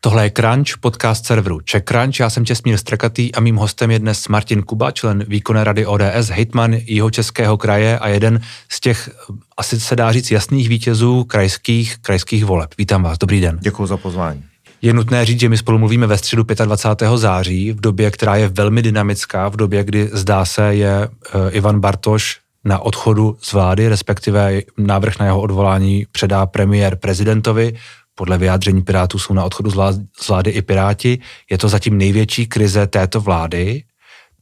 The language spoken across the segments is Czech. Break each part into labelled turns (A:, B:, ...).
A: Tohle je Crunch, podcast serveru Crunch. Já jsem Česmír Strakatý a mým hostem je dnes Martin Kuba, člen výkonné rady ODS, hejtman jeho českého kraje a jeden z těch, eh, asi se dá říct, jasných vítězů krajských, krajských voleb. Vítám vás, dobrý den. Děkuji za pozvání. Je nutné říct, že my spolu mluvíme ve středu 25. září, v době, která je velmi dynamická, v době, kdy zdá se, je eh, Ivan Bartoš na odchodu z vlády, respektive návrh na jeho odvolání předá premiér prezidentovi. Podle vyjádření Pirátů jsou na odchodu z vlády i Piráti. Je to zatím největší krize této vlády.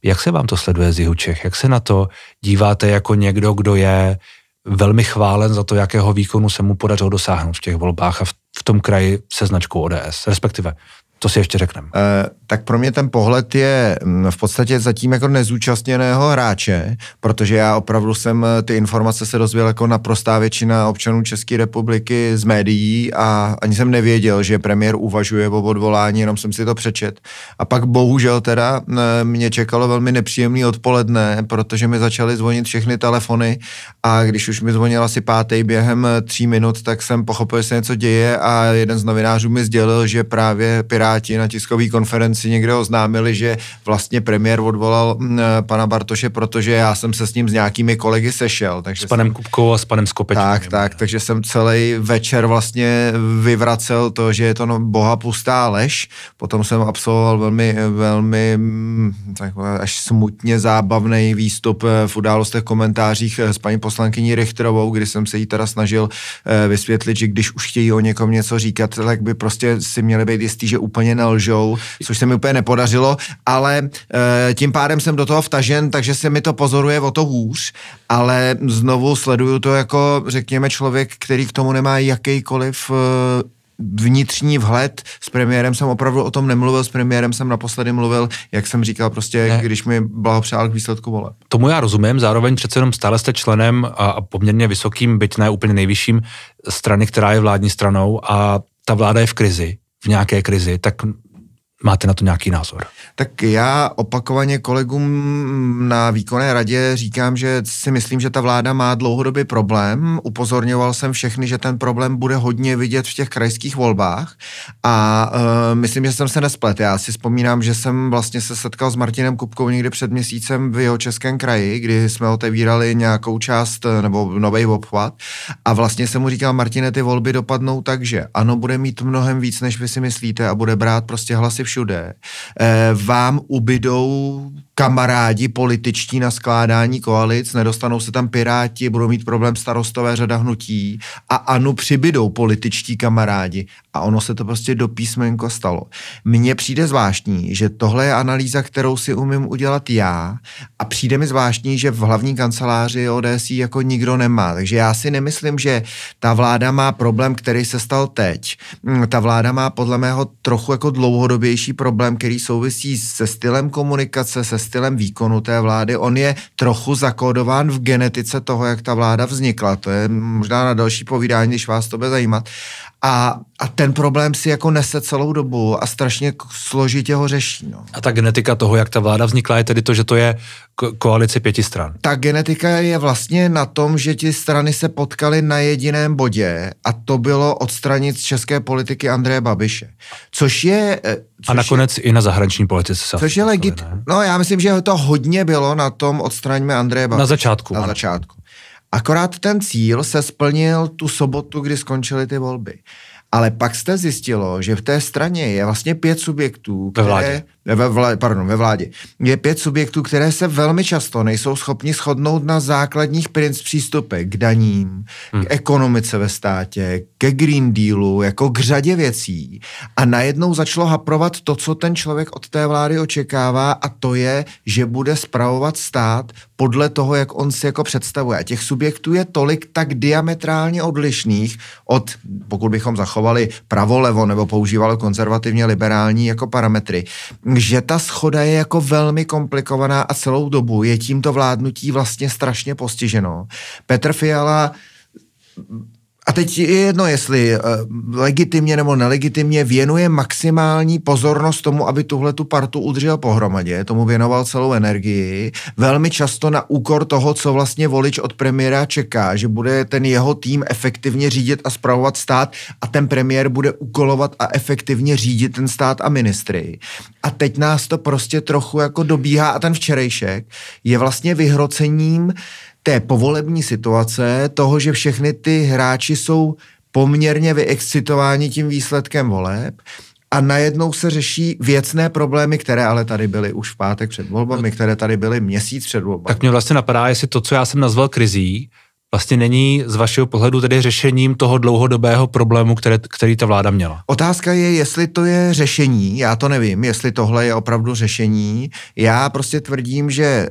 A: Jak se vám to sleduje z jihu Čech? Jak se na to díváte jako někdo, kdo je velmi chválen za to, jakého výkonu se mu podařilo dosáhnout v těch volbách a v, v tom kraji se značkou ODS, respektive to si
B: ještě řekneme. E, tak pro mě ten pohled je mm, v podstatě zatím jako nezúčastněného hráče, protože já opravdu jsem eh, ty informace se dozvěděl jako naprostá většina občanů České republiky z médií a ani jsem nevěděl, že premiér uvažuje o odvolání, jenom jsem si to přečet. A pak bohužel teda mm, eh, mě čekalo velmi nepříjemný odpoledne, protože mi začaly zvonit všechny telefony a když už mi zvonil asi pátý během tří minut, tak jsem pochopil, že se něco děje a jeden z novinářů mi sdělil, že právě Pirát Piráti na tiskové konferenci někde oznámili, že vlastně premiér odvolal mm, eh, pana Bartoše, protože já jsem se s ním s nějakými kolegy sešel. Takže s panem jsem, Kupkou a s panem Skopečkem. Tak, tak, takže jsem celý večer vlastně vyvracel to, že je to no, boha pustá lež. Potom jsem absolvoval velmi, velmi mm, tak, až smutně zábavný výstup eh, v událostech komentářích eh, s paní poslankyní Richterovou, kdy jsem se jí teda snažil vysvětlit, že když už chtějí o někom něco říkat, tak by prostě si měli být jistý, že úplně úplně nelžou, což se mi úplně nepodařilo, ale e, tím pádem jsem do toho vtažen, takže se mi to pozoruje o to hůř, ale znovu sleduju to jako, řekněme, člověk, který k tomu nemá jakýkoliv e, vnitřní vhled. S premiérem jsem opravdu o tom nemluvil, s premiérem jsem naposledy mluvil, jak jsem říkal, prostě ne. když mi blahopřál k výsledku vole.
A: Tomu já rozumím, zároveň přece jenom stále jste členem a, poměrně vysokým, byť ne úplně nejvyšším, strany, která je vládní stranou a ta vláda je v krizi v nějaké krizi, tak Máte na to nějaký názor?
B: Tak já opakovaně kolegům na výkonné radě říkám, že si myslím, že ta vláda má dlouhodobý problém. Upozorňoval jsem všechny, že ten problém bude hodně vidět v těch krajských volbách a e, myslím, že jsem se nesplet. Já si vzpomínám, že jsem vlastně se setkal s Martinem Kupkou někdy před měsícem v jeho českém kraji, kdy jsme otevírali nějakou část e, nebo nový obchvat a vlastně jsem mu říkal, Martine, ty volby dopadnou tak, že ano, bude mít mnohem víc, než vy si myslíte a bude brát prostě hlasy všech všude, eh, vám ubydou kamarádi političtí na skládání koalic, nedostanou se tam piráti, budou mít problém starostové řada hnutí a ano, přibydou političtí kamarádi. A ono se to prostě do písmenko stalo. Mně přijde zvláštní, že tohle je analýza, kterou si umím udělat já a přijde mi zvláštní, že v hlavní kanceláři ODS jako nikdo nemá. Takže já si nemyslím, že ta vláda má problém, který se stal teď. Mm, ta vláda má podle mého trochu jako dlouhodobější problém, který souvisí se stylem komunikace, se stylem výkonu té vlády. On je trochu zakódován v genetice toho, jak ta vláda vznikla. To je možná na další povídání, když vás to bude zajímat. A, a ten problém si jako nese celou dobu a strašně
A: složitě ho řeší. No. A ta genetika toho, jak ta vláda vznikla, je tedy to, že to je ko- koalice pěti stran.
B: Ta genetika je vlastně na tom, že ti strany se potkaly na jediném bodě a to bylo odstranit z české politiky Andreje Babiše. Což je... E, což a nakonec
A: je, i na zahraniční politice se Což
B: je legit... Ne? No já myslím, že to hodně bylo na tom odstraňme Andreje Babiše. Na začátku. Na ano. začátku. Akorát ten cíl se splnil tu sobotu, kdy skončily ty volby. Ale pak jste zjistilo, že v té straně je vlastně pět subjektů, které, ve vládě ve, vla, pardon, ve vládě, je pět subjektů, které se velmi často nejsou schopni shodnout na základních principech přístupe k daním, hmm. k ekonomice ve státě, ke Green Dealu, jako k řadě věcí. A najednou začalo haprovat to, co ten člověk od té vlády očekává a to je, že bude spravovat stát podle toho, jak on si jako představuje. A těch subjektů je tolik tak diametrálně odlišných od, pokud bychom zachovali pravo-levo nebo používali konzervativně liberální jako parametry, že ta schoda je jako velmi komplikovaná a celou dobu je tímto vládnutí vlastně strašně postiženo. Petr Fiala a teď je jedno, jestli eh, legitimně nebo nelegitimně věnuje maximální pozornost tomu, aby tuhle tu partu udržel pohromadě, tomu věnoval celou energii, velmi často na úkor toho, co vlastně volič od premiéra čeká, že bude ten jeho tým efektivně řídit a spravovat stát a ten premiér bude ukolovat a efektivně řídit ten stát a ministry. A teď nás to prostě trochu jako dobíhá a ten včerejšek je vlastně vyhrocením té povolební situace, toho, že všechny ty hráči jsou poměrně vyexcitováni tím výsledkem voleb a najednou se řeší věcné problémy, které ale tady byly už v pátek před volbami, no. které tady byly měsíc před volbami.
A: Tak mě vlastně napadá, jestli to, co já jsem nazval krizí, vlastně není z vašeho pohledu tedy řešením toho dlouhodobého problému, které, který ta vláda měla?
B: Otázka je, jestli to je řešení. Já to nevím, jestli tohle je opravdu řešení. Já prostě tvrdím, že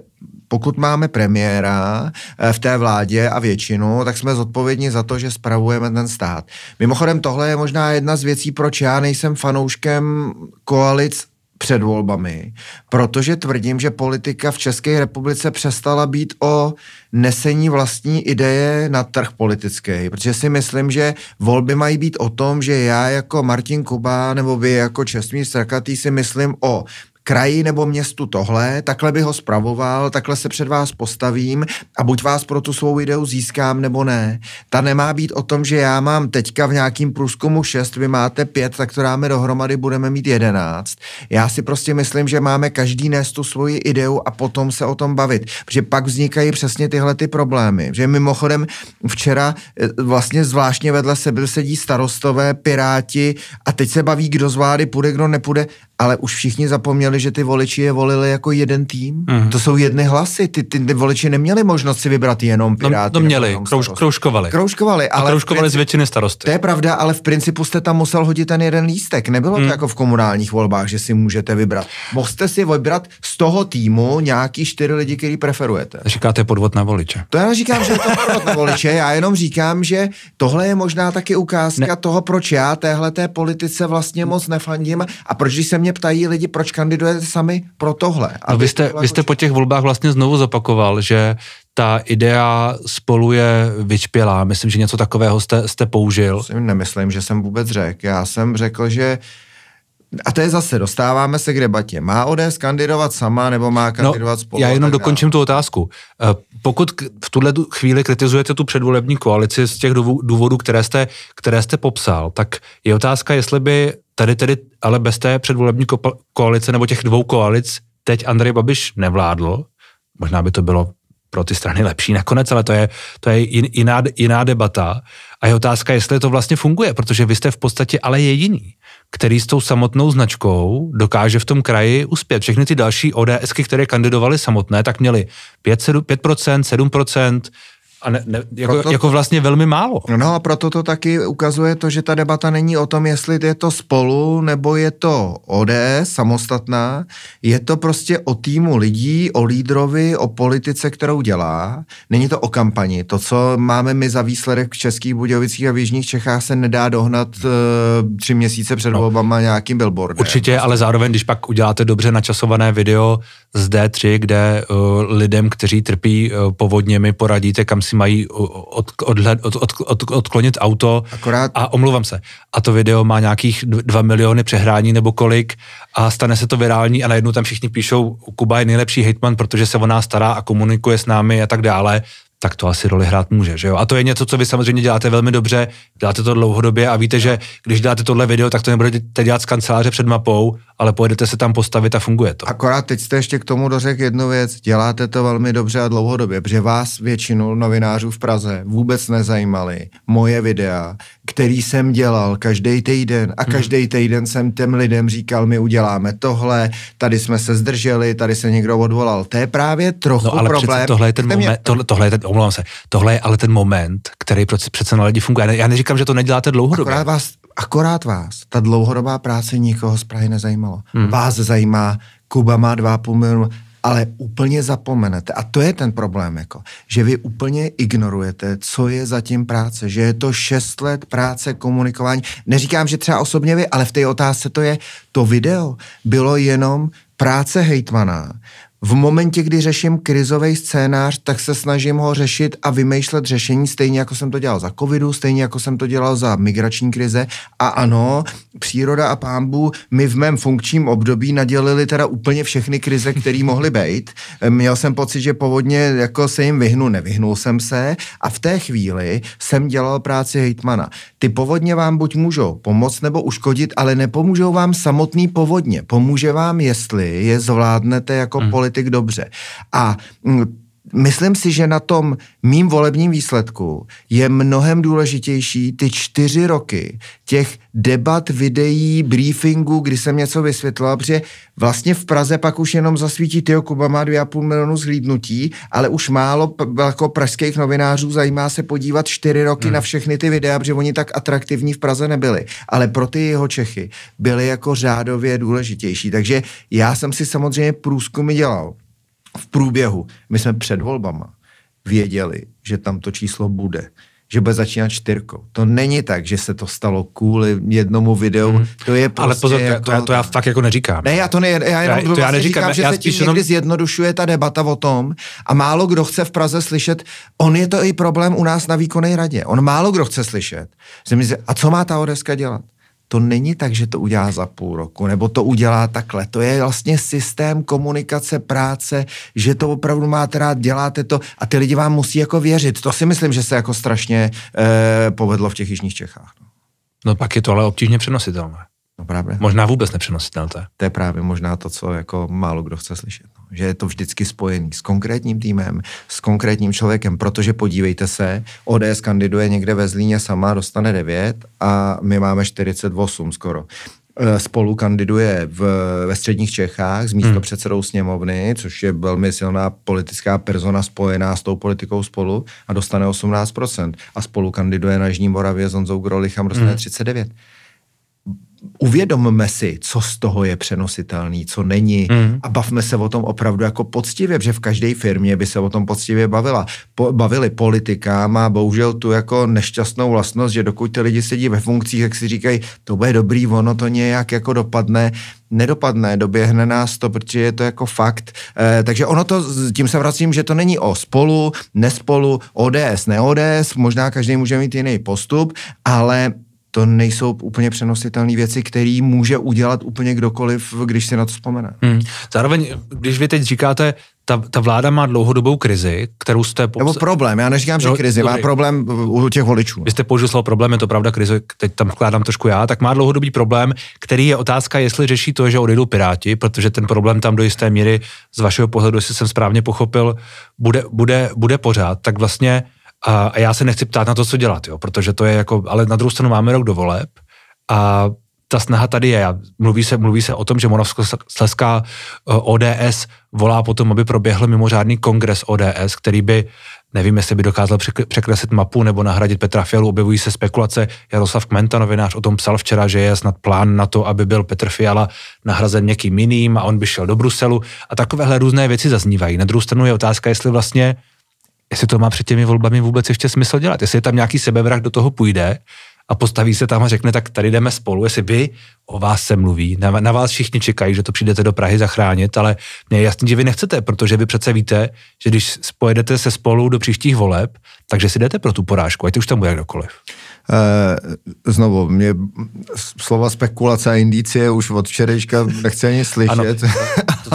B: pokud máme premiéra eh, v té vládě a většinu, tak jsme zodpovědní za to, že spravujeme ten stát. Mimochodem, tohle je možná jedna z věcí, proč já nejsem fanouškem koalic před volbami, protože tvrdím, že politika v České republice přestala být o nesení vlastní ideje na trh politický, protože si myslím, že volby mají být o tom, že já jako Martin Kuba nebo vy jako Česmír Strakatý si myslím o kraji nebo městu tohle, takhle by ho spravoval, takhle se před vás postavím a buď vás pro tu svou ideu získám nebo ne. Ta nemá být o tom, že já mám teďka v nějakým průzkumu 6, vy máte 5, tak to dáme dohromady, budeme mít 11. Já si prostě myslím, že máme každý nést tu svoji ideu a potom se o tom bavit, protože pak vznikají přesně tyhle ty problémy. Že mimochodem včera eh, vlastně zvláštně vedle sebe sedí starostové, piráti a teď se baví, kdo z vlády půjde, kdo nepůjde, ale už všichni zapomněli zapomněli, že ty voliči je volili jako jeden tým. Mm. To jsou jedny hlasy. Ty, ty, ty voliči neměli možnost si vybrat jenom no, Piráty. No, to
A: měli, krouž, kroužkovali. Kroužkovali, ale... A kroužkovali principu, z většiny starosty. To
B: je pravda, ale v principu jste tam musel hodit ten jeden lístek. Nebylo mm. to hmm. jako v komunálních volbách, že si můžete vybrat. Mohl jste si vybrat z toho týmu nějaký čtyři lidi, který preferujete.
A: Říkáte podvod na voliče.
B: To já říkám, že je to podvod na voliče, já jenom říkám, že tohle je možná taky ukázka ne. toho, proč já téhle té politice vlastně moc nefandím a proč, když se mě ptají lidi, proč kandidují kandidujete sami pro tohle.
A: No vy, jste, vy jste po těch volbách vlastně znovu zopakoval, že ta idea spolu je vyčpělá. Myslím, že něco takového jste, jste použil. Si nemyslím, že jsem vůbec řekl. Já jsem řekl, že a to je zase,
B: dostáváme se k debatě. Má ODS kandidovat sama, nebo má no, kandidovat no, spolu? Já jenom dokončím
A: tu otázku. Eh, pokud v tuhle chvíli kritizujete tu předvolební koalici z těch důvodů, které jste, které jste popsal, tak je otázka, jestli by tady tedy, ale bez té předvolební ko- koalice nebo těch dvou koalic teď Andrej Babiš nevládl. Možná by to bylo pro ty strany lepší nakonec, ale to je, to je jiná, jiná debata. A je otázka, jestli to vlastně funguje, protože vy jste v podstatě ale jediný, který s tou samotnou značkou dokáže v tom kraji uspět. Všechny ty další ODSky, které kandidovaly samotné, tak měly 5, 7, 5%, 7%, a ne, ne, jako, proto, jako vlastně velmi málo. No a proto to
B: taky ukazuje to, že ta debata není o tom, jestli je to spolu, nebo je to ODS samostatná. Je to prostě o týmu lidí, o lídrovi, o politice, kterou dělá. Není to o kampani. To, co máme my za výsledek v Českých Budějovicích a v Jižních Čechách, se nedá dohnat uh, tři měsíce před no. volbama nějakým billboardem.
A: Určitě, ale zároveň, když pak uděláte dobře načasované video z D3, kde uh, lidem, kteří trpí uh, povodněmi, poradíte, kam si si mají od, od, od, od, od, odklonit auto Akorát... a omluvám se. A to video má nějakých 2 miliony přehrání nebo kolik a stane se to virální a najednou tam všichni píšou, Kuba je nejlepší hejtman, protože se o nás stará a komunikuje s námi a tak dále tak to asi roli hrát může. Že jo? A to je něco, co vy samozřejmě děláte velmi dobře, děláte to dlouhodobě a víte, že když dáte tohle video, tak to nebudete dělat z kanceláře před mapou, ale pojedete se tam postavit a funguje to.
B: Akorát teď jste ještě k tomu dořek jednu věc. Děláte to velmi dobře a dlouhodobě, protože vás většinu novinářů v Praze vůbec nezajímaly moje videa, který jsem dělal každý týden a mhm. každý týden jsem těm lidem říkal, my uděláme tohle, tady jsme se zdrželi, tady se někdo odvolal. To je právě trochu no, ale problém.
A: Tohle tohle je ten omlouvám se. Tohle je ale ten moment, který přece na lidi funguje. Já neříkám, že to neděláte dlouhodobě. Akorát vás,
B: akorát vás ta dlouhodobá práce nikoho z Prahy nezajímalo. Hmm. Vás zajímá, Kuba má 2,5 milionu, ale úplně zapomenete. A to je ten problém, jako, že vy úplně ignorujete, co je zatím práce, že je to šest let práce, komunikování. Neříkám, že třeba osobně vy, ale v té otázce to je, to video bylo jenom práce hejtmana v momentě, kdy řeším krizový scénář, tak se snažím ho řešit a vymýšlet řešení, stejně jako jsem to dělal za covidu, stejně jako jsem to dělal za migrační krize. A ano, příroda a pámbu mi v mém funkčním období nadělili teda úplně všechny krize, které mohly být. Ehm, měl jsem pocit, že povodně jako se jim vyhnu, nevyhnul jsem se a v té chvíli jsem dělal práci hejtmana. Ty povodně vám buď můžou pomoct nebo uškodit, ale nepomůžou vám samotný povodně. Pomůže vám, jestli je zvládnete jako hmm politik dobře. A mm, Myslím si, že na tom mým volebním výsledku je mnohem důležitější ty čtyři roky těch debat, videí, briefingů, kdy jsem něco vysvětlila, protože vlastně v Praze pak už jenom zasvítí Tyjo Kuba má 2,5 milionu zhlídnutí, ale už málo jako pražských novinářů zajímá se podívat čtyři roky hmm. na všechny ty videa, protože oni tak atraktivní v Praze nebyli. Ale pro ty jeho Čechy byly jako řádově důležitější. Takže já jsem si samozřejmě průzkumy dělal v průběhu. My jsme před volbama věděli, že tam to číslo bude že bude začínat čtyřkou. To není tak, že se to stalo kvůli jednomu videu. Hmm. To je prostě Ale pozor, jako... to, já, to
A: já fakt jako neříkám.
B: Ne, já to, ne, já jenom já, to vlastně já neříkám, říkám, že já se tím jenom... zjednodušuje ta debata o tom a málo kdo chce v Praze slyšet, on je to i problém u nás na výkonné radě. On málo kdo chce slyšet. Myslím, a co má ta ODSka dělat? to není tak, že to udělá za půl roku, nebo to udělá takhle. To je vlastně systém komunikace, práce, že to opravdu máte rád, děláte to a ty lidi vám musí jako věřit. To si myslím, že se jako strašně eh, povedlo v těch Jižních Čechách. No.
A: no pak je to ale obtížně přenositelné. No právě. Možná vůbec nepřenositelné. To je
B: právě možná to, co jako málo kdo chce slyšet. No. Že je to vždycky spojený s konkrétním týmem, s konkrétním člověkem, protože podívejte se, ODS kandiduje někde ve Zlíně sama, dostane 9 a my máme 48 skoro e, spolu kandiduje v, ve středních Čechách s místo hmm. předsedou sněmovny, což je velmi silná politická persona spojená s tou politikou spolu a dostane 18%. A spolu kandiduje na Jižní Moravě s Honzou Grolichem, dostane hmm. 39% uvědomme si, co z toho je přenositelný, co není mm. a bavme se o tom opravdu jako poctivě, protože v každé firmě by se o tom poctivě bavila. Po, bavili politika, má bohužel tu jako nešťastnou vlastnost, že dokud ty lidi sedí ve funkcích, jak si říkají, to bude dobrý, ono to nějak jako dopadne, nedopadne, doběhne nás to, protože je to jako fakt. E, takže ono to, tím se vracím, že to není o spolu, nespolu, ODS, ne ODS, možná každý může mít jiný postup, ale to nejsou úplně přenositelné věci, které může udělat úplně kdokoliv,
A: když si na to vzpomene. Hmm. Zároveň, když vy teď říkáte, ta, ta vláda má dlouhodobou krizi, kterou jste... Popsa... Nebo problém, já neříkám, že no, krizi, má problém u těch voličů. Vy jste použil slovo problém, je to pravda, krize, teď tam vkládám trošku já, tak má dlouhodobý problém, který je otázka, jestli řeší to, že odejdou Piráti, protože ten problém tam do jisté míry, z vašeho pohledu, jestli jsem správně pochopil, bude, bude, bude pořád. Tak vlastně a, a já se nechci ptát na to, co dělat, jo, protože to je jako, ale na druhou stranu máme rok do voleb a ta snaha tady je. Mluví se, mluví se o tom, že Moravskoslezská eh, ODS volá potom, aby proběhl mimořádný kongres ODS, který by, nevím, jestli by dokázal překreslit mapu nebo nahradit Petra Fialu. Objevují se spekulace. Jaroslav Kmenta, novinář, o tom psal včera, že je snad plán na to, aby byl Petr Fiala nahrazen někým jiným a on by šel do Bruselu. A takovéhle různé věci zaznívají. Na druhou stranu je otázka, jestli vlastně uh, jestli to má před těmi volbami vůbec ještě smysl dělat, jestli je tam nějaký sebevrah do toho půjde a postaví se tam a řekne, tak tady jdeme spolu, jestli vy o vás se mluví, na, na vás všichni čekají, že to přijdete do Prahy zachránit, ale mě je jasný, že vy nechcete, protože vy přece víte, že když spojedete se spolu do příštích voleb, takže si jdete pro tu porážku, ať už tam bude kdokoliv. Eh,
B: znovu, mě slova spekulace a indicie už od včerejška nechci ani
A: slyšet.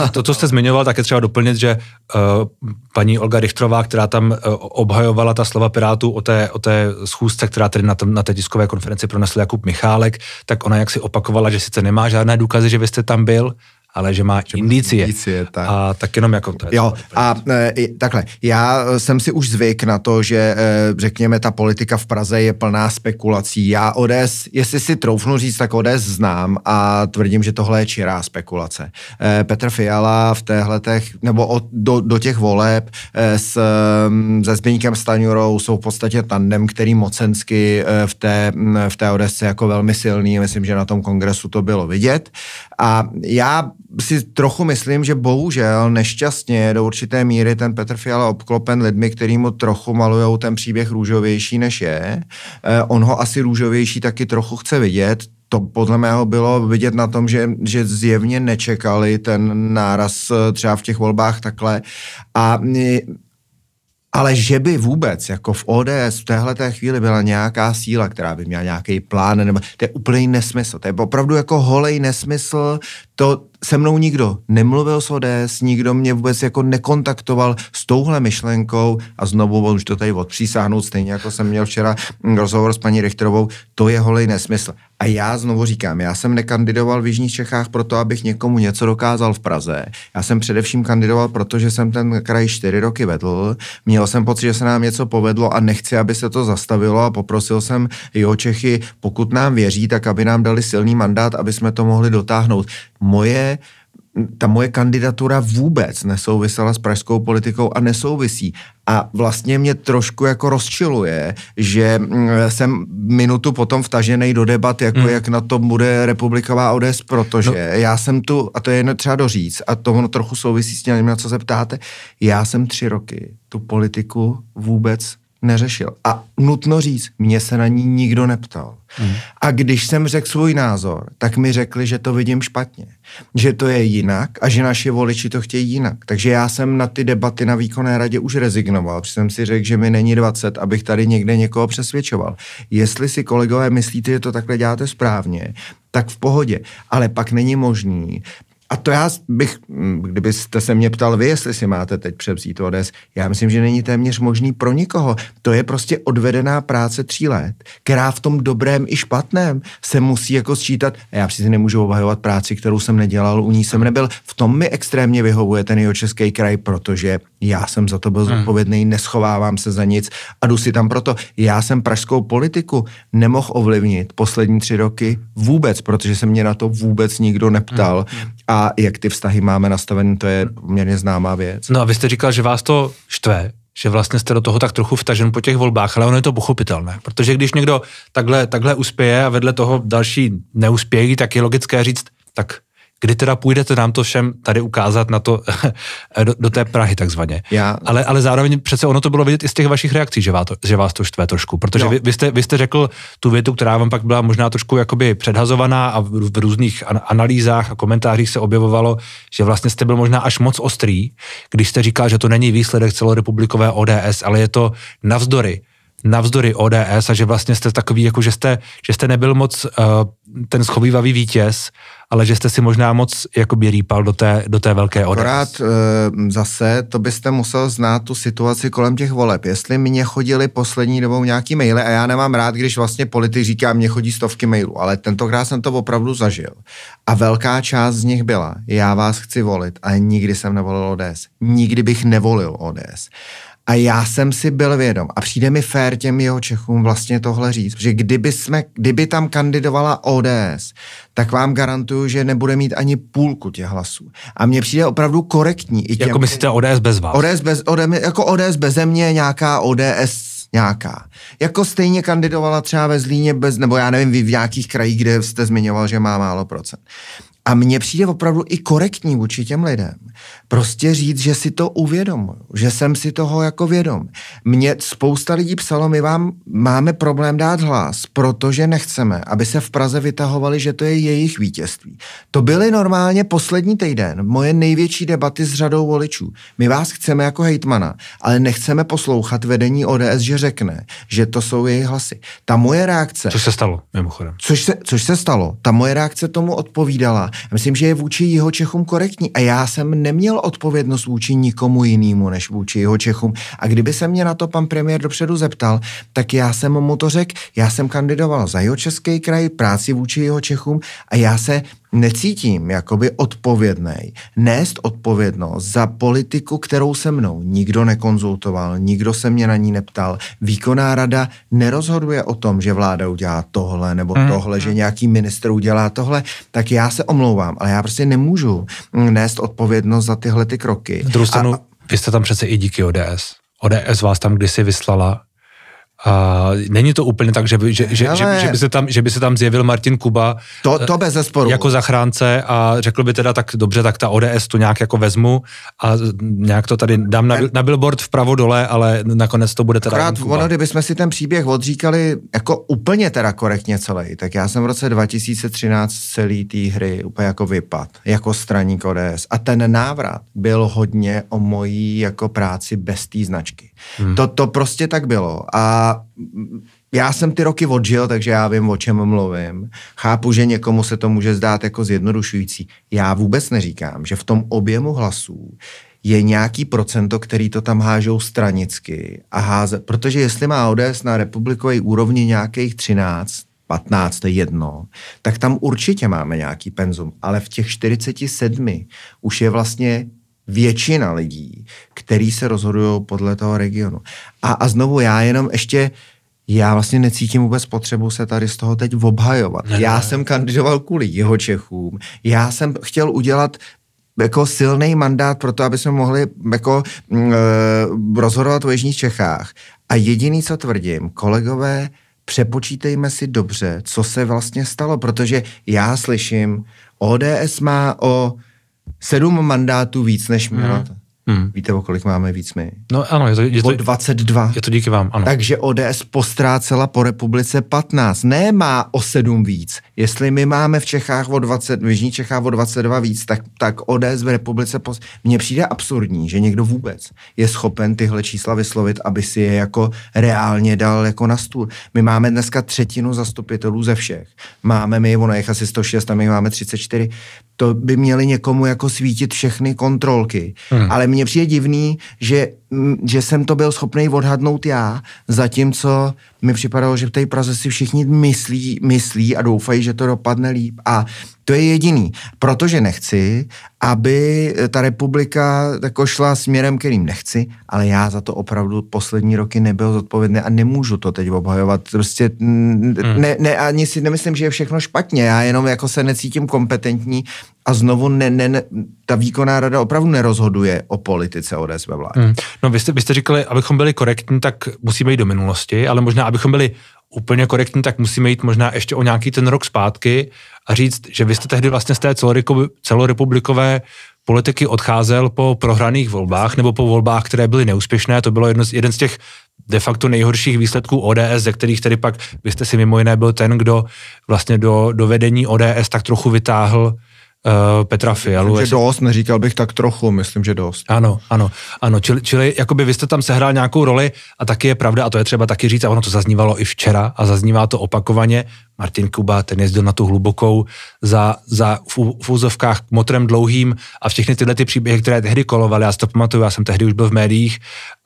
A: to, co jste zmiňoval, tak je třeba doplnit, že uh, paní Olga Richtrová, která tam uh, obhajovala ta slova Pirátů o té, o té schůzce, která tedy na, tom, na té tiskové konferenci pronesl Jakub Michálek, tak ona jak si opakovala, že sice nemá žádné důkazy, že vy jste tam byl, ale že má že indicie. indicie tak. A tak jenom jako to je Jo, a e, takhle,
B: já jsem si už zvyk na to, že e, řekněme, ta politika v Praze je plná spekulací. Já ODS, jestli si troufnu říct, tak ODS znám a tvrdím, že tohle je čirá spekulace. E, Petr Fiala v téhletech, nebo od, do, do těch voleb e, s, se Zběníkem Staňurou jsou v podstatě tandem, který mocensky e, v té, v té ODS je jako velmi silný, myslím, že na tom kongresu to bylo vidět. A já si trochu myslím, že bohužel nešťastně je do určité míry ten Petr Fiala obklopen lidmi, který mu trochu malujou ten příběh růžovější, než je. Eh, on ho asi růžovější taky trochu chce vidět, to podle mého bylo vidět na tom, že, že zjevně nečekali ten náraz eh, třeba v těch volbách takhle. A eh, ale že by vůbec jako v ODS v téhle té chvíli byla nějaká síla, která by měla nějaký plán, nebo to je úplný nesmysl. To je opravdu jako holej nesmysl, to se mnou nikdo nemluvil s ODS, nikdo mě vůbec jako nekontaktoval s touhle myšlenkou a znovu už to tady odpřísáhnout, stejně jako jsem měl včera rozhovor s paní Richterovou, to je holej nesmysl. A já znovu říkám, já jsem nekandidoval v Jižních Čechách proto, abych někomu něco dokázal v Praze. Já jsem především kandidoval, protože jsem ten kraj čtyři roky vedl. Měl jsem pocit, že se nám něco povedlo a nechci, aby se to zastavilo a poprosil jsem jeho Čechy, pokud nám věří, tak aby nám dali silný mandát, aby jsme to mohli dotáhnout moje ta moje kandidatura vůbec nesouvisela s pražskou politikou a nesouvisí. A vlastně mě trošku jako rozčiluje, že mm, jsem minutu potom vtažený do debat, jako hmm. jak na to bude republiková ODS, protože no. já jsem tu, a to je jen třeba doříct, a to ono trochu souvisí s tím, na co se ptáte, já jsem tři roky tu politiku vůbec neřešil. A nutno říct, mě se na ní nikdo neptal. Hmm. A když jsem řekl svůj názor, tak mi řekli, že to vidím špatně, že to je jinak a že naši voliči to chtějí jinak. Takže já jsem na ty debaty na výkonné radě už rezignoval, protože jsem si řekl, že mi není 20, abych tady někde někoho přesvědčoval. Jestli si kolegové myslíte, že to takhle děláte správně, tak v pohodě. Ale pak není možný a to já bych, kdybyste se mě ptal vy, jestli si máte teď převzít ODS, já myslím, že není téměř možný pro nikoho. To je prostě odvedená práce tří let, která v tom dobrém i špatném se musí jako sčítat. A já přeci nemůžu obhajovat práci, kterou jsem nedělal, u ní jsem nebyl. V tom mi extrémně vyhovuje ten jeho český kraj, protože já jsem za to byl hmm. zodpovědný, neschovávám se za nic a jdu si tam proto. Já jsem pražskou politiku nemohl ovlivnit poslední tři roky vůbec, protože se mě na to vůbec nikdo neptal. Hmm. A a jak ty vztahy máme nastavené, to je poměrně známá věc.
A: No a vy jste říkal, že vás to štve, že vlastně jste do toho tak trochu vtažen po těch volbách, ale ono je to pochopitelné, protože když někdo takhle, takhle uspěje a vedle toho další neuspějí, tak je logické říct, tak kdy teda půjdete nám to všem tady ukázat na to, do, do té Prahy takzvaně. Já... Ale, ale zároveň přece ono to bylo vidět i z těch vašich reakcí, že vás to, že vás to štve trošku, protože jo. vy, vy, jste, vy jste řekl tu větu, která vám pak byla možná trošku jakoby předhazovaná a v, v různých analýzách a komentářích se objevovalo, že vlastně jste byl možná až moc ostrý, když jste říkal, že to není výsledek celorepublikové ODS, ale je to navzdory navzdory ODS a že vlastně jste takový, jako že jste, že jste nebyl moc uh, ten schovývavý vítěz, ale že jste si možná moc jakoby rýpal do té, do té velké odraz. Akorát
B: eh, zase to byste musel znát tu situaci kolem těch voleb. Jestli mě chodili poslední dobou nějaký maily a já nemám rád, když vlastně politik říká, mě chodí stovky mailů, ale tentokrát jsem to opravdu zažil. A velká část z nich byla, já vás chci volit, a nikdy jsem nevolil ODS. Nikdy bych nevolil ODS. A já jsem si byl vědom a přijde mi fér těm jeho Čechům vlastně tohle říct, že kdyby, jsme, kdyby tam kandidovala ODS, tak vám garantuju, že nebude mít ani půlku těch hlasů. A mně přijde opravdu korektní. I jako těm, jako myslíte
A: ODS bez vás?
B: ODS bez, ode, jako ODS bez země nějaká ODS nějaká. Jako stejně kandidovala třeba ve Zlíně bez, nebo já nevím, vy v nějakých krajích, kde jste zmiňoval, že má málo procent. A mně přijde opravdu i korektní vůči těm lidem, prostě říct, že si to uvědomuju, že jsem si toho jako vědom. Mně spousta lidí psalo, my vám máme problém dát hlas, protože nechceme, aby se v Praze vytahovali, že to je jejich vítězství. To byly normálně poslední týden moje největší debaty s řadou voličů. My vás chceme jako hejtmana, ale nechceme poslouchat vedení ODS, že řekne, že to jsou jejich hlasy. Ta moje reakce... Což se stalo, mimochodem. Což se, což se stalo. Ta moje reakce tomu odpovídala. Myslím, že je vůči jeho Čechům korektní a já jsem nem neměl odpovědnost vůči nikomu jinému než vůči jeho Čechům. A kdyby se mě na to pan premiér dopředu zeptal, tak já jsem mu to řekl, já jsem kandidoval za jeho český kraj, práci vůči jeho Čechům a já se necítím jakoby odpovědný nést odpovědnost za politiku, kterou se mnou nikdo nekonzultoval, nikdo se mě na ní neptal. Výkonná rada nerozhoduje o tom, že vláda udělá tohle nebo mm. tohle, že mhm. nějaký minister udělá tohle, tak já se omlouvám, ale já prostě nemůžu nést odpovědnost za tyhle ty kroky. Druhou stranu,
A: a, vy jste tam přece i díky ODS. ODS vás tam kdysi vyslala a není to úplně tak, že by, že, že, že, že, by, se tam, že by se tam zjevil Martin Kuba to, eh, to bez zesporu. jako zachránce a řekl by teda, tak dobře, tak ta ODS to nějak jako vezmu a nějak to tady dám na, na billboard vpravo dole, ale nakonec to bude teda Akorát Kuba. ono,
B: kdybychom si ten příběh odříkali jako úplně teda korektně celý, tak já jsem v roce 2013 celý té hry úplně jako vypad, jako straník ODS a ten návrat byl hodně o mojí jako práci bez té značky. Hmm. To, to prostě tak bylo a já jsem ty roky odžil, takže já vím, o čem mluvím. Chápu, že někomu se to může zdát jako zjednodušující. Já vůbec neříkám, že v tom objemu hlasů je nějaký procento, který to tam hážou stranicky a háze, protože jestli má ODS na republikové úrovni nějakých 13, 15, to je jedno, tak tam určitě máme nějaký penzum, ale v těch 47 už je vlastně většina lidí, který se rozhodují podle toho regionu. A, a znovu já jenom ještě já vlastně necítím vůbec potřebu se tady z toho teď obhajovat. Ne, ne. Já jsem kandidoval kvůli jeho Čechům. Já jsem chtěl udělat jako silný mandát pro to, aby jsme mohli jako e, rozhodovat o Jižních Čechách. A jediný, co tvrdím, kolegové, přepočítejme si dobře, co se vlastně stalo, protože já slyším, ODS má o sedm mandátů víc než my. Hmm. Hmm. Víte, o kolik máme víc my?
A: No ano, je to, je to, o 22. Je to díky vám, ano. Takže
B: ODS postrácela po republice 15. Nemá o 7 víc. Jestli my máme v Čechách o 20, v Jižní Čechách o 22 víc, tak, tak ODS v republice... Post... Mně přijde absurdní, že někdo vůbec je schopen tyhle čísla vyslovit, aby si je jako reálně dal jako na stůl. My máme dneska třetinu zastupitelů ze všech. Máme my, ono je asi 106, a my máme 34 to by měly někomu jako svítit všechny kontrolky. Hmm. Ale mně přijde divný, že že jsem to byl schopný odhadnout já, zatímco mi připadalo, že v té Praze si všichni myslí, myslí a doufají, že to dopadne líp. A to je jediný, protože nechci, aby ta republika jako šla směrem, kterým nechci, ale já za to opravdu poslední roky nebyl zodpovědný a nemůžu to teď obhajovat. Prostě hmm. ne, ne, ani si nemyslím, že je všechno špatně, já jenom jako se necítím kompetentní a znovu ne, ne, ta výkonná rada opravdu nerozhoduje o politice ODS ve vládě.
A: Hmm. No vy jste, vy jste říkali, abychom byli korektní, tak musíme jít do minulosti, ale možná, abychom byli úplně korektní, tak musíme jít možná ještě o nějaký ten rok zpátky a říct, že vy jste tehdy vlastně z té celorepublikové politiky odcházel po prohraných volbách nebo po volbách, které byly neúspěšné. To bylo jedno z, jeden z těch de facto nejhorších výsledků ODS, ze kterých tedy pak vy jste si mimo jiné byl ten, kdo vlastně do, do vedení ODS tak trochu vytáhl Eh, Petra Fialu. Myslím, že dost, neříkal bych tak trochu, myslím, že dost. Ano, ano, ano. Čili, čili jakoby vy jste tam sehrál nějakou roli a taky je pravda, a to je třeba taky říct, a ono to zaznívalo i včera a zaznívá to opakovaně. Martin Kuba, ten jezdil na tu hlubokou za, za v úzovkách motrem dlouhým a všechny tyhle ty příběhy, které tehdy kolovaly, já si to pamatuju, já jsem tehdy už byl v médiích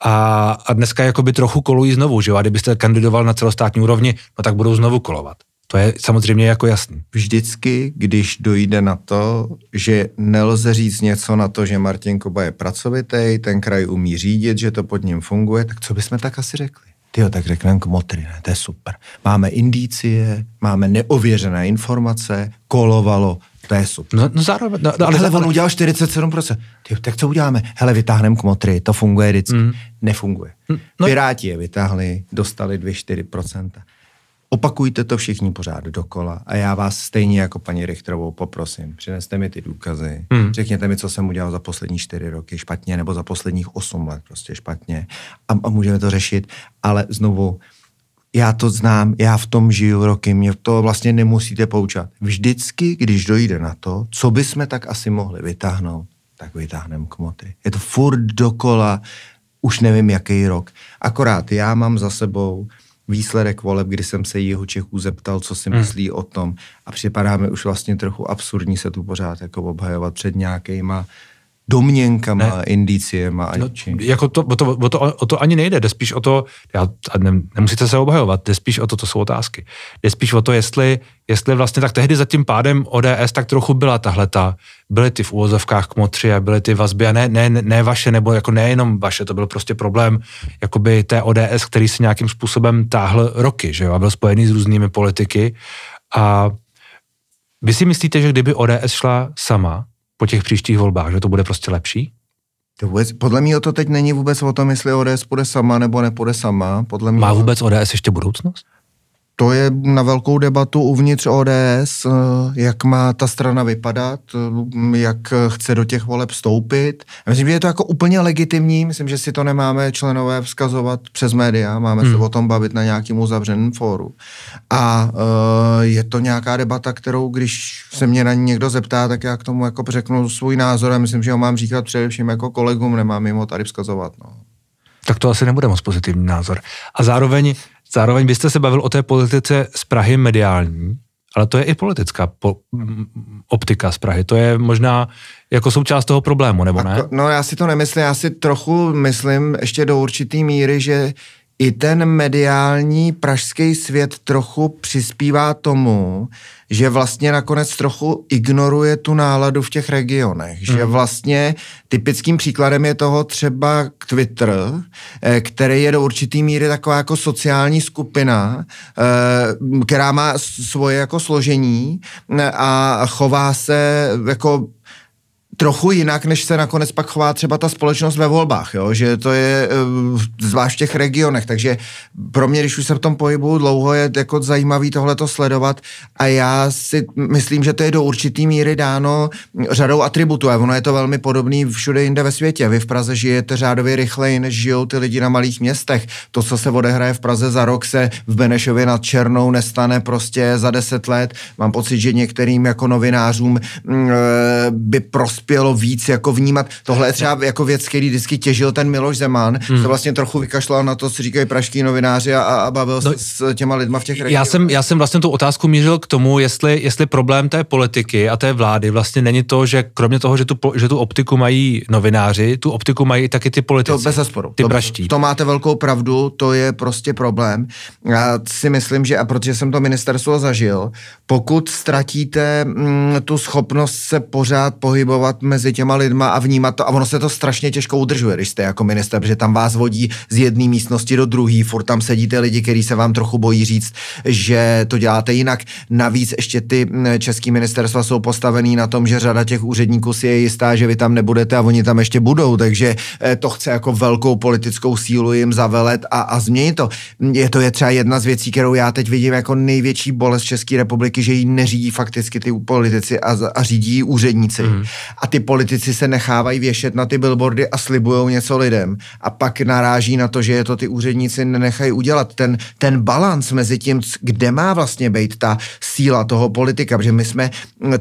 A: a, a dneska jakoby trochu kolují znovu, že jo? A kdybyste kandidoval na celostátní úrovni, no tak budou znovu kolovat. To je samozřejmě jako jasný. Vždycky, když dojde na to, že nelze
B: říct něco na to, že Martin Koba je pracovitý, ten kraj umí řídit, že to pod ním funguje, tak co bychom tak asi řekli? jo, tak řekneme jako motry, ne, to je super. Máme indicie, máme neověřené informace, kolovalo, to je super. No, no zároveň, no, no, ale, hele, on udělal 47%. jo, tak co uděláme? Hele, vytáhneme k motry, to funguje vždycky. Mm. Nefunguje. Mm, no, Piráti je vytáhli, dostali 2-4%. Opakujte to všichni pořád dokola a já vás stejně jako paní Richterovou poprosím, přineste mi ty důkazy, hmm. řekněte mi, co jsem udělal za poslední čtyři roky špatně nebo za posledních osm let prostě špatně a, a můžeme to řešit, ale znovu, já to znám, já v tom žiju roky, mě to vlastně nemusíte poučat. Vždycky, když dojde na to, co by jsme tak asi mohli vytáhnout, tak vytáhneme kmoty. Je to furt dokola, už nevím, jaký rok. Akorát já mám za sebou výsledek voleb, kdy jsem se jeho Čechů zeptal, co si hmm. myslí hmm. o tom. A připadá mi už vlastně trochu absurdní se tu pořád jako obhajovat před
A: nějakýma uh, domněnkama, ne. indiciema a no, něčím. Jako to, o, to, o, to, o to ani nejde, jde spíš o to, já, a ne, nemusíte se obhajovat, jde spíš o to, to jsou otázky. Jde spíš o to, jestli, jestli vlastně tak tehdy za tím pádem ODS tak trochu byla tahle ta, byly ty v úvozovkách kmotři a byly ty vazby a ne, ne, ne vaše, nebo jako nejenom vaše, to byl prostě problém jakoby té ODS, který se nějakým způsobem táhl roky, že jo, a byl spojený s různými politiky a vy si myslíte, že kdyby ODS šla sama, po těch příštích volbách, že to bude prostě lepší? To vůbec, podle mě to teď není vůbec o tom, jestli ODS půjde
B: sama nebo nepůjde sama. Podle mě
A: Má vůbec ODS ještě budoucnost?
B: to je na velkou debatu uvnitř ODS, eh, jak má ta strana vypadat, eh, jak chce do těch voleb vstoupit. Myslím, že je to jako úplně legitimní, myslím, že si to nemáme členové vzkazovat přes média, máme hmm. se o tom bavit na nějakým uzavřeném fóru. A eh, je to nějaká debata, kterou, když se mě na ní někdo zeptá, tak já k tomu jako řeknu svůj názor a myslím, že ho mám říkat především jako kolegům, nemám jim ho tady vzkazovat. No
A: tak to asi nebude moc pozitivní názor. A zároveň, zároveň byste se bavil o té politice z Prahy mediální, ale to je i politická po, optika z Prahy. To je možná jako součást toho problému, nebo ne? to,
B: no já si to nemyslím, já si trochu myslím ještě do určitý míry, že i ten mediální pražský svět trochu přispívá tomu, že vlastně nakonec trochu ignoruje tu náladu v těch regionech. Hmm. Že vlastně typickým příkladem je toho třeba Twitter, eh, který je do určitý míry taková jako sociální skupina, eh, která má svoje jako složení eh, a chová se jako trochu jinak, než se nakonec pak chová třeba ta společnost ve volbách, jo? že to je eh, zvlášť v těch regionech, takže pro mě, když už se v tom pohybu dlouho, je jako zajímavý tohle to sledovat a já si myslím, že to je do určitý míry dáno řadou atributů a ono je to velmi podobný všude jinde ve světě. Vy v Praze žijete řádově rychleji, než žijou ty lidi na malých městech. To, co se odehraje v Praze za rok, se v Benešově nad Černou nestane prostě za deset let. Mám pocit, že některým jako novinářům mm, eh, by prostě dospělo víc jako vnímat. Tohle je třeba jako věc, který vždycky těžil ten Miloš Zeman, hmm. se vlastně trochu vykašlal na to, co říkají pražští novináři a, a bavil no, se s těma lidma v těch regionech. Já
A: jsem, já jsem vlastně tu otázku mířil k tomu, jestli, jestli problém té politiky a té vlády vlastně není to, že kromě toho, že tu, že tu optiku mají novináři, tu optiku mají taky ty politici. To bez zesporu. Ty to, praští. To máte
B: velkou pravdu, to je prostě problém. Já si myslím, že a protože jsem to ministerstvo zažil, pokud ztratíte mm, tu schopnost se pořád pohybovat komunikovat mezi těma lidma a vnímat to. A ono se to strašně těžko udržuje, když jste jako minister, protože tam vás vodí z jedné místnosti do druhé, furt tam sedíte lidi, kteří se vám trochu bojí říct, že to děláte jinak. Navíc ještě ty český ministerstva jsou postavený na tom, že řada těch úředníků si je jistá, že vy tam nebudete a oni tam ještě budou, takže e, to chce jako velkou politickou sílu jim zavelet a, a změnit to. Je to je třeba jedna z věcí, kterou já teď vidím jako největší bolest České republiky, že ji neřídí fakticky ty politici a, a řídí úředníci. Mm a ty politici se nechávají věšet na ty billboardy a slibují něco lidem a pak naráží na to, že je to ty úředníci nenechají udělat. Ten, ten balans mezi tím, kde má vlastně být ta síla toho politika, protože my jsme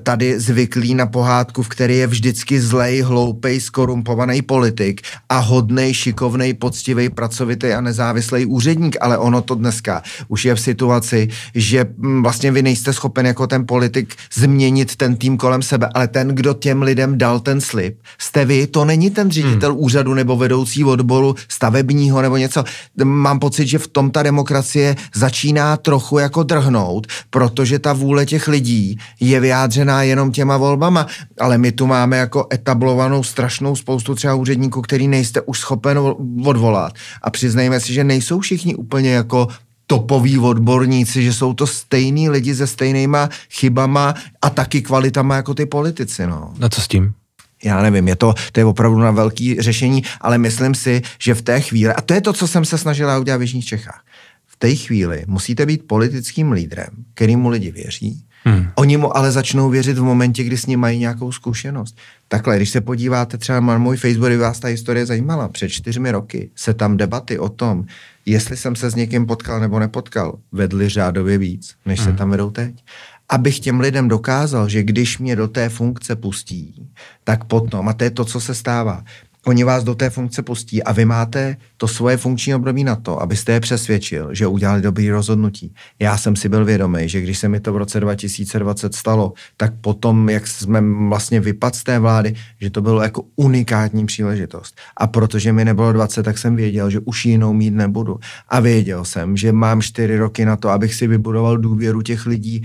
B: tady zvyklí na pohádku, v které je vždycky zlej, hloupej, skorumpovaný politik a hodnej, šikovnej, poctivý, pracovitý a nezávislý úředník, ale ono to dneska už je v situaci, že vlastně vy nejste schopen jako ten politik změnit ten tým kolem sebe, ale ten, kdo těm lidem lidem dal ten slib. Jste vy, to není ten ředitel hmm. úřadu nebo vedoucí odboru stavebního nebo něco. Mám pocit, že v tom ta demokracie začíná trochu jako drhnout, protože ta vůle těch lidí je vyjádřená jenom těma volbama, ale my tu máme jako etablovanou strašnou spoustu třeba úředníků, který nejste už schopen odvolat. A přiznejme si, že nejsou všichni úplně jako topoví odborníci, že jsou to stejní lidi se stejnýma chybama a taky kvalitama jako ty politici. No. A no, co s tím? já nevím, je to, to je opravdu na velký řešení, ale myslím si, že v té chvíli, a to je to, co jsem se snažila udělat v Jižních Čechách, v té chvíli musíte být politickým lídrem, kterýmu lidi věří, Hmm. Oni mu ale začnou věřit v momentě, kdy s ním mají nějakou zkušenost. Takhle, když se podíváte třeba na můj Facebook, kdyby vás ta historie zajímala, před čtyřmi roky se tam debaty o tom, jestli jsem se s někým potkal nebo nepotkal, vedly řádově víc, než hmm. se tam vedou teď. Abych těm lidem dokázal, že když mě do té funkce pustí, tak potom, a to je to, co se stává, Oni vás do té funkce pustí a vy máte to svoje funkční období na to, abyste je přesvědčil, že udělali dobrý rozhodnutí. Já jsem si byl vědomý, že když se mi to v roce 2020 stalo, tak potom, jak jsme vlastně vypad z té vlády, že to bylo jako unikátní příležitost. A protože mi nebylo 20, tak jsem věděl, že už jinou mít nebudu. A věděl jsem, že mám čtyři roky na to, abych si vybudoval důvěru těch lidí,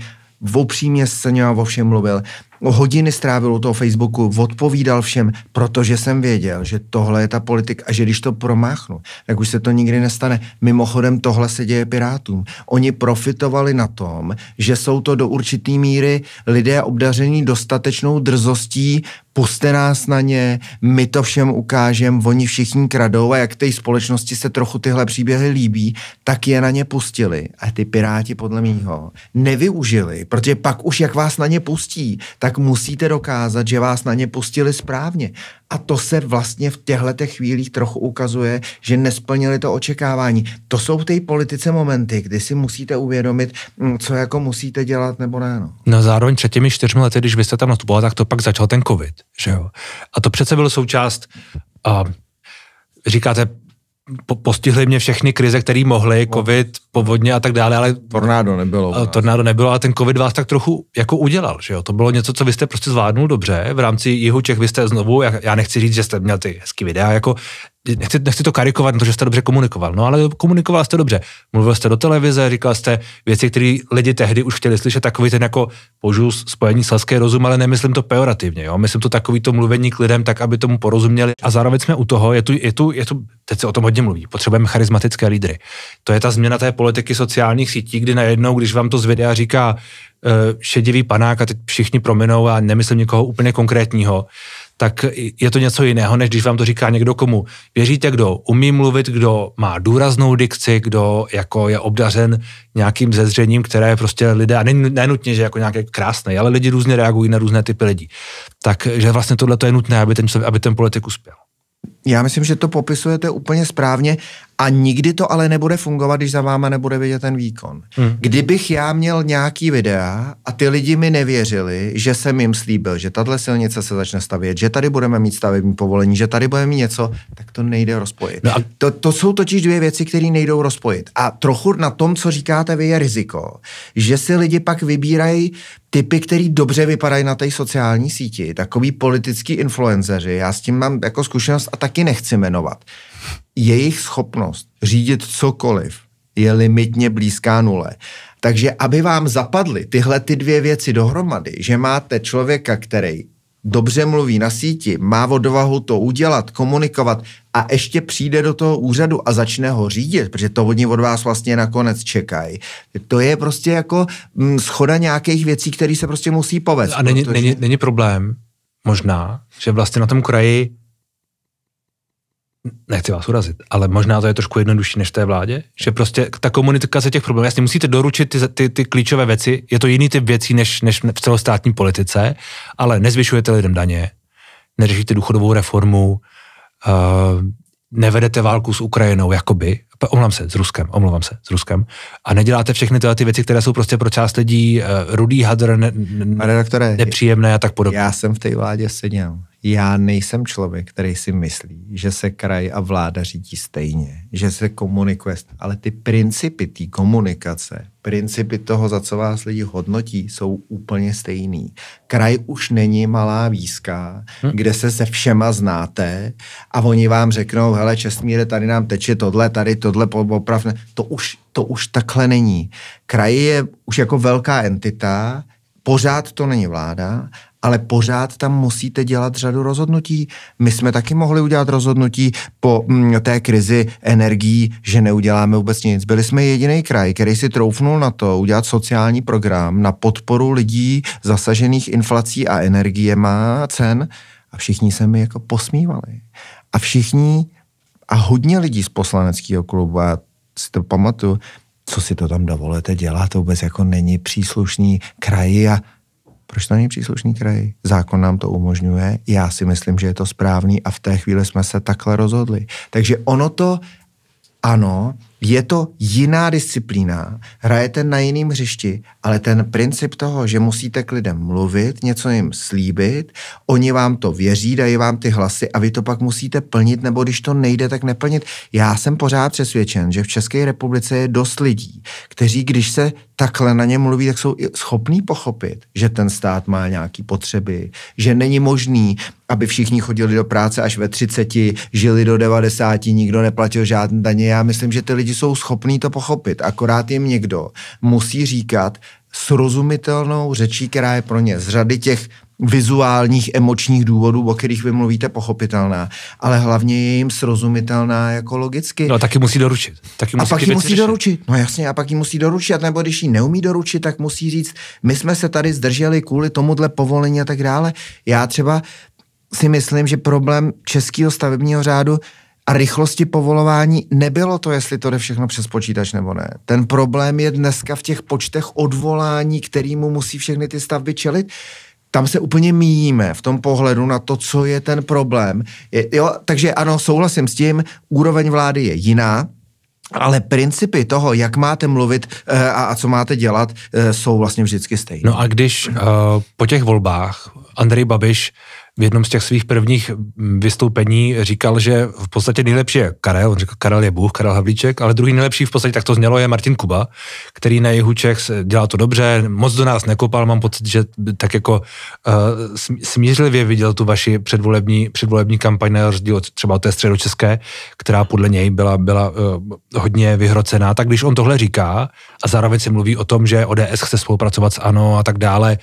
B: opřímně se něma o všem mluvil hodiny strávil u toho Facebooku, odpovídal všem, protože jsem věděl, že tohle je ta politika a že když to promáchnu, tak už se to nikdy nestane. Mimochodem tohle se děje Pirátům. Oni profitovali na tom, že jsou to do určitý míry lidé obdaření dostatečnou drzostí, puste nás na ně, my to všem ukážem, oni všichni kradou a jak té společnosti se trochu tyhle příběhy líbí, tak je na ně pustili. A ty Piráti podle mýho nevyužili, protože pak už jak vás na ně pustí, tak tak musíte dokázat, že vás na ně pustili správně. A to se vlastně v těchto chvílích trochu ukazuje, že nesplnili to očekávání. To jsou v té politice momenty, kdy si musíte uvědomit, mm, co jako musíte dělat nebo ne. No,
A: no zároveň před těmi čtyřmi lety, když vy jste tam nastupoval, tak to pak začal ten covid, že jo? A to přece bylo součást, uh, říkáte, po, postihly mě všechny krize, které mohly, no. covid, povodně a tak dále, ale... Tornádo nebylo. Tornádo nebylo, ale ten covid vás tak trochu jako udělal, že jo? To bylo něco, co vy jste prostě zvládnul dobře, v rámci jihu Čech vy jste znovu, já, já nechci říct, že jste měl ty hezký videa, jako nechci, nechci to karikovat, protože jste dobře komunikoval, no ale komunikoval jste dobře. Mluvil jste do televize, říkal jste věci, které lidi tehdy už chtěli slyšet, takový ten jako použiju spojení selské rozum, ale nemyslím to pejorativně, jo? myslím to takový to mluvení k lidem tak, aby tomu porozuměli. A zároveň jsme u toho, je tu, je tu, je tu teď se o tom hodně mluví, potřebujeme charismatické lídry. To je ta změna té politiky sociálních sítí, kdy najednou, když vám to z videa říká, eh, šedivý panák a teď všichni prominou a nemyslím někoho úplně konkrétního, tak je to něco jiného, než když vám to říká někdo, komu věříte, kdo umí mluvit, kdo má důraznou dikci, kdo jako je obdařen nějakým zezřením, které prostě lidé, a nenutně, že jako nějaké krásné, ale lidi různě reagují na různé typy lidí. Takže vlastně tohle je nutné, aby ten, aby ten politik uspěl.
B: Já myslím, že to popisujete úplně správně a nikdy to ale nebude fungovat, když za váma nebude vidět ten výkon. Hmm. Kdybych já měl nějaký videa a ty lidi mi nevěřili, že jsem jim slíbil, že tahle silnice se začne stavět, že tady budeme mít stavební povolení, že tady budeme mít něco, tak to nejde rozpojit. No a... to, to jsou totiž dvě věci, které nejdou rozpojit. A trochu na tom, co říkáte vy, je riziko, že si lidi pak vybírají typy, který dobře vypadají na té sociální síti, takový politický influenceři, já s tím mám jako zkušenost a taky nechci jmenovat jejich schopnost řídit cokoliv je limitně blízká nule. Takže aby vám zapadly tyhle ty dvě věci dohromady, že máte člověka, který dobře mluví na síti, má odvahu to udělat, komunikovat a ještě přijde do toho úřadu a začne ho řídit, protože to oni od vás vlastně nakonec čekají. To je prostě jako mm, schoda nějakých věcí, které se prostě musí povést. A není, protože...
A: není, není problém možná, že vlastně na tom kraji nechci vás urazit, ale možná to je trošku jednodušší než té vládě, že prostě ta komunikace těch problémů, jasně musíte doručit ty, ty, ty klíčové věci, je to jiný typ věcí než, než v celostátní politice, ale nezvyšujete lidem daně, neřešíte důchodovou reformu, uh, nevedete válku s Ukrajinou, jakoby, omlouvám se, s Ruskem, omlouvám se, s Ruskem, a neděláte všechny tyhle ty věci, které jsou prostě pro část lidí uh, rudý hadr, ne, ne, nepříjemné a tak podobně. Já jsem v té vládě seděl já
B: nejsem člověk, který si myslí, že se kraj a vláda řídí stejně, že se komunikuje, ale ty principy té komunikace, principy toho, za co vás lidi hodnotí, jsou úplně stejný. Kraj už není malá výzka, hmm. kde se se všema znáte a oni vám řeknou, hele Česmíre, tady nám teče tohle, tady tohle popravne. To už, to už takhle není. Kraj je už jako velká entita, pořád to není vláda ale pořád tam musíte dělat řadu rozhodnutí. My jsme taky mohli udělat rozhodnutí po mm, té krizi energií, že neuděláme vůbec nic. Byli jsme jediný kraj, který si troufnul na to udělat sociální program na podporu lidí zasažených inflací a energie má cen a všichni se mi jako posmívali. A všichni a hodně lidí z poslaneckého klubu, a si to pamatuju, co si to tam dovolete dělat, to vůbec jako není příslušný kraji a proč to není příslušný kraj? Zákon nám to umožňuje, já si myslím, že je to správný a v té chvíli jsme se takhle rozhodli. Takže ono to, ano, je to jiná disciplína, hrajete na jiném hřišti, ale ten princip toho, že musíte k lidem mluvit, něco jim slíbit, oni vám to věří, dají vám ty hlasy a vy to pak musíte plnit, nebo když to nejde, tak neplnit. Já jsem pořád přesvědčen, že v České republice je dost lidí, kteří, když se takhle na ně mluví, tak jsou schopní pochopit, že ten stát má nějaké potřeby, že není možný, aby všichni chodili do práce až ve 30, žili do 90, nikdo neplatil žádné daně. Já myslím, že ty lidi jsou schopní to pochopit, akorát jim někdo musí říkat srozumitelnou řečí, která je pro ně z řady těch vizuálních, emočních důvodů, o kterých vy mluvíte, pochopitelná, ale hlavně je jim srozumitelná jako logicky. No a taky musí
A: doručit. Taky musí a pak ji musí řešit.
B: doručit. No jasně, a pak ji musí doručit, nebo když ji neumí doručit, tak musí říct, my jsme se tady zdrželi kvůli tomuhle povolení a tak dále. Já třeba si myslím, že problém českého stavebního řádu a rychlosti povolování nebylo to, jestli to jde všechno přes počítač nebo ne. Ten problém je dneska v těch počtech odvolání, kterýmu musí všechny ty stavby čelit. Tam se úplně míjíme v tom pohledu na to, co je ten problém. Je, jo, takže ano, souhlasím s tím, úroveň vlády je jiná, ale principy toho, jak máte mluvit e, a, a co máte dělat, e, jsou vlastně vždycky
A: stejné. No a když e, po těch volbách Andrej Babiš v jednom z těch svých prvních mm, vystoupení říkal, že v podstatě nejlepší je Karel, on říkal, Karel je Bůh, Karel Havlíček, ale druhý nejlepší v podstatě, tak to znělo, je Martin Kuba, který na jihu Čech dělá to dobře, moc do nás nekopal, mám pocit, že tak jako uh, smířlivě viděl tu vaši předvolební, předvolební kampaň na rozdíl od třeba té středočeské, která podle něj byla, byla uh, hodně vyhrocená. Tak když on tohle říká a zároveň se mluví o tom, že ODS chce spolupracovat s ANO a tak dále,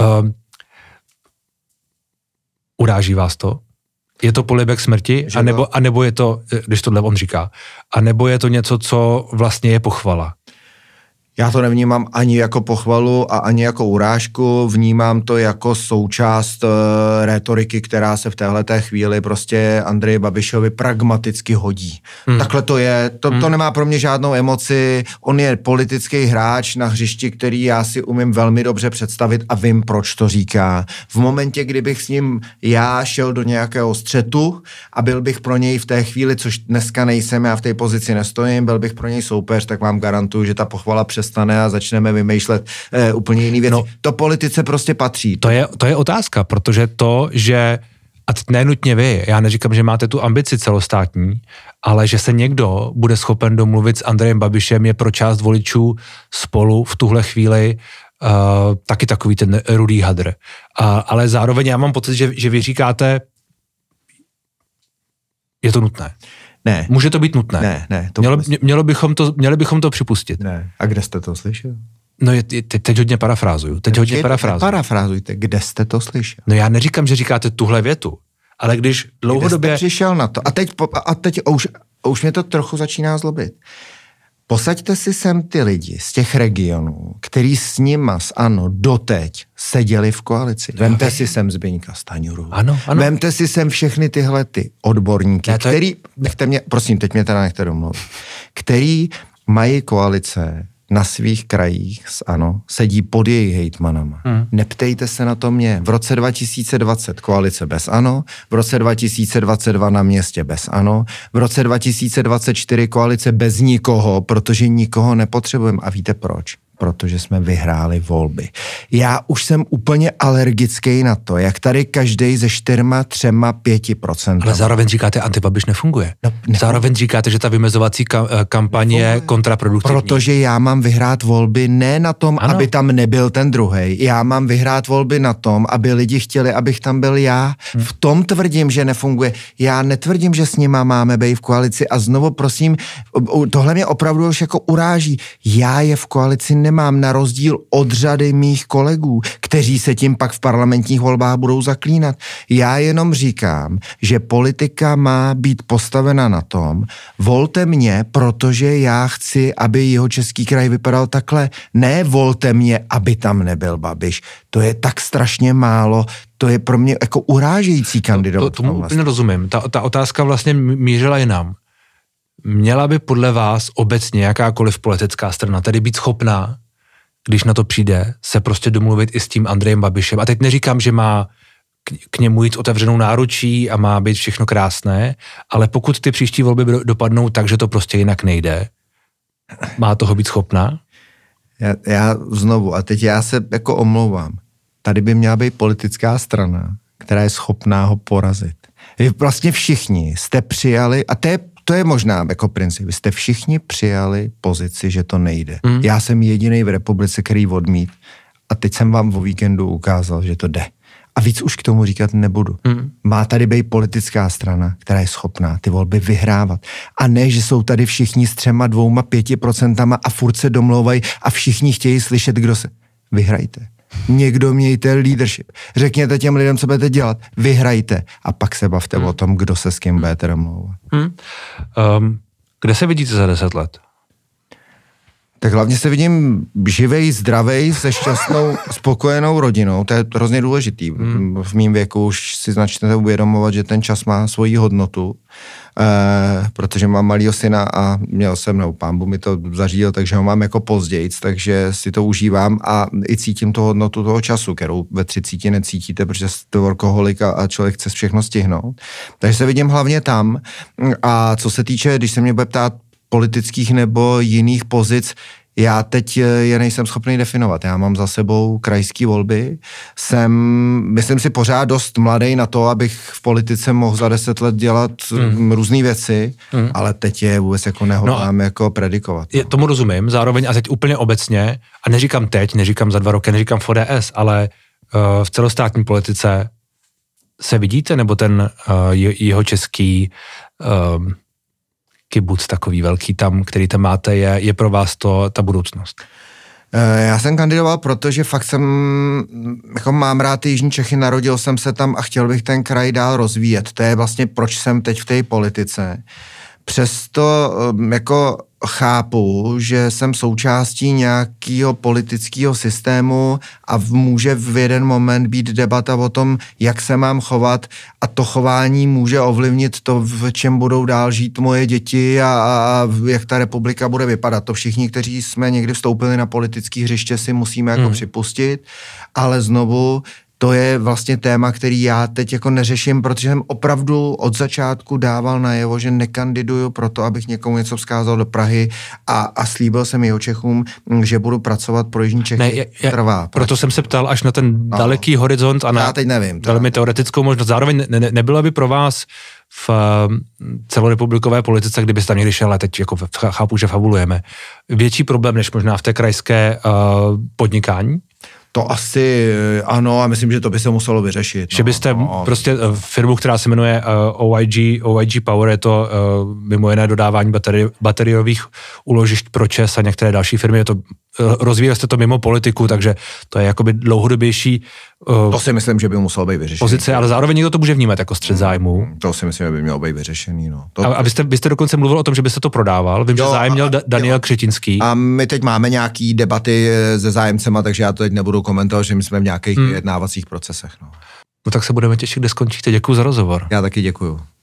A: uh, Uráží vás to? Je to polibek smrti? a nebo je to, eh, když tohle on říká, a nebo je to něco, co vlastně je pochvala?
B: já to nevnímám ani jako pochvalu a ani jako urážku, vnímám to jako součást uh, eh, retoriky, která se v téhle té chvíli prostě Andreji Babišovi pragmaticky hodí. Hmm. Takhle to je, to, to hmm. nemá pro mě žádnou emoci, on je politický hráč na hřišti, který já si umím velmi dobře představit a vím, proč to říká. V momentě, kdybych s ním já šel do nějakého střetu a byl bych pro něj v té chvíli, což dneska nejsem, já v té pozici nestojím, byl bych pro něj soupeř, tak vám garantuju, že ta pochvala přes Stane a začneme vymýšlet e, úplně jiný věci. No, to politice prostě patří.
A: To je, to je otázka, protože to, že a teď nenutně vy, já neříkám, že máte tu ambici celostátní, ale že se někdo bude schopen domluvit s Andrejem Babišem je pro část voličů spolu v tuhle chvíli uh, taky takový ten rudý hadr. Uh, ale zároveň já mám pocit, že, že vy říkáte, je to nutné. Ne. Může to být nutné. Ne, ne. To mělo, mělo bychom to, měli bychom to připustit. Ne. A kde jste to slyšel? No je, te, teď hodně parafrázuju. Teď ne, hodně parafrázuju. Parafrázujte, kde jste to slyšel? No já neříkám, že říkáte tuhle větu, ale když dlouhodobě... Kde jste
B: přišel na to? A teď, a teď už, už mě to trochu začíná zlobit. Posaďte si sem ty lidi z těch regionů, který s nima, s ANO, doteď seděli v koalici. No, Vemte si sem Zbyňka Staňuru. Ano, ano. Vemte si sem všechny tyhle ty odborníky, ne, to je... který, nechte mě, prosím, teď mě teda nechte domluvit, který mají koalice na svých krajích s ANO sedí pod jejich hejtmanama. Hmm. Neptejte se na to mě. V roce 2020 koalice bez ANO, v roce 2022 na městě bez ANO, v roce 2024 koalice bez nikoho, protože nikoho nepotřebujeme. A víte proč? protože jsme vyhráli volby. Já už jsem úplně alergický na to, jak tady každý ze čtyřma, třema,
A: pěti procent. Ale zároveň říkáte, antibabiš nefunguje. No, nefunguje. Zároveň říkáte, že ta vymezovací eh, kampaně je kontraproduktivní.
B: Protože já mám vyhrát volby ne na tom, ano. aby tam nebyl ten druhý. Já mám vyhrát volby na tom, aby lidi chtěli, abych tam byl já. Hmm. V tom tvrdím, že nefunguje. Já netvrdím, že s nima máme být v koalici a znovu prosím, tohle mě opravdu už jako uráží. Já je v koalici nemám na rozdíl od řady mých kolegů, kteří se tím pak v parlamentních volbách budou zaklínat. Já jenom říkám, že politika má být postavena na tom, volte mě, protože já chci, aby jeho český kraj vypadal takhle, ne volte mě, aby tam nebyl Babiš. To je tak strašně málo, to je pro mě jako urážející kandidát. To, to, tomu vlastně.
A: nerozumím. Ta, ta otázka vlastně mířila jinam měla by podle vás obecně jakákoliv politická strana tady být schopná, když na to přijde, se prostě domluvit i s tím Andrejem Babišem. A teď neříkám, že má k němu jít otevřenou náručí a má být všechno krásné, ale pokud ty příští volby dopadnou tak, že to prostě jinak nejde, má toho být schopná?
B: Já, já znovu, a teď já se jako omlouvám. Tady by měla být politická strana, která je schopná ho porazit. Vy vlastně všichni jste přijali, a to je to je možná jako princip. Vy Jste všichni přijali pozici, že to nejde. Mm. Já jsem jediný v republice, který odmít. A teď jsem vám o víkendu ukázal, že to jde. A víc už k tomu říkat nebudu. Mm. Má tady být politická strana, která je schopná ty volby vyhrávat. A ne, že jsou tady všichni s třema, dvouma, pěti procentama a furt se domlouvají a všichni chtějí slyšet, kdo se... Vyhrajte. Někdo mějte leadership. Řekněte těm lidem, co budete dělat. Vyhrajte. A pak se bavte hmm. o tom, kdo se s kým budete domlouvat.
A: Hmm. Um, kde se vidíte za deset
B: let? Tak hlavně se vidím živej, zdravej, se šťastnou, spokojenou rodinou. To je hrozně důležitý. Hmm. V mém věku už si začnete uvědomovat, že ten čas má svoji hodnotu, eh, protože mám malýho syna a měl jsem, nebo pán mi to zařídil, takže ho mám jako pozdějc, takže si to užívám a i cítím tu hodnotu toho času, kterou ve třicíti necítíte, protože jste workoholik a, a člověk chce všechno stihnout. Takže se vidím hlavně tam. A co se týče, když se mě bude ptát, politických nebo jiných pozic, já teď eh, je nejsem schopný definovat. Já mám za sebou krajské volby, jsem, myslím si, pořád dost mladý na to, abych v politice mohl za deset let dělat eh, mm. různé věci, mm. ale teď je vůbec jako no nehodlám no jako
A: predikovat. Je, no. tomu rozumím, zároveň a teď úplně obecně, a neříkám teď, neříkám za dva roky, neříkám v ODS, ale uh, v celostátní politice se vidíte, nebo ten uh, jeho český uh, kibuc takový velký tam, který tam máte, je, je pro vás to ta budoucnost? Eh, já jsem kandidoval, protože fakt
B: jsem, jako mám rád ty Jižní Čechy, narodil jsem se tam a chtěl bych ten kraj dál rozvíjet. To je vlastně, proč jsem teď v té politice. Přesto eh, jako chápu, že jsem součástí nějakého politického systému a může v jeden moment být debata o tom, jak se mám chovat a to chování může ovlivnit to, v čem budou dál žít moje děti a, a jak ta republika bude vypadat. To všichni, kteří jsme někdy vstoupili na politické hřiště, si musíme jako hmm. připustit, ale znovu to je vlastně téma, který já teď jako neřeším, protože jsem opravdu od začátku dával najevo, že nekandiduju to, abych někomu něco vzkázal do Prahy a, a slíbil jsem jeho Čechům, že budu pracovat pro Jižní Čechy. Ne, já, já, trvá. Proto
A: jsem se ptal až na ten daleký horizont a na já teď nevím, teda. velmi teoretickou možnost. Zároveň ne, ne, nebyla by pro vás v eh, celorepublikové politice, kdybyste tam někdy šel, ale teď jako chápu, že fabulujeme, větší problém než možná v té krajské uh, podnikání? To asi eh, ano a myslím, že to by se muselo vyřešit. Že no, byste no, no. prostě eh, firmu, která se jmenuje eh, OIG, OIG Power, je to mimo jiné dodávání bateri, bateriových uložišť pro ČES a některé další firmy, je to, rozvíjeli jste to mimo politiku, takže to je jakoby dlouhodobější Uh, to si myslím, že by musel být vyřešený. Pozice, ale zároveň někdo to může vnímat jako střed hmm, zájmu. To si myslím, že by mělo být vyřešený. No. To... A, a vy, jste, vy jste dokonce mluvil o tom, že byste to prodával. Vím, jo, že zájem
B: měl a, Daniel jo. Křetinský. A my teď máme nějaký debaty eh, se zájemcema, takže já to teď nebudu komentovat, že my jsme v nějakých hmm. jednávacích procesech. No.
A: no tak se budeme těšit, kde skončíte. Děkuji za rozhovor.
B: Já taky děkuji.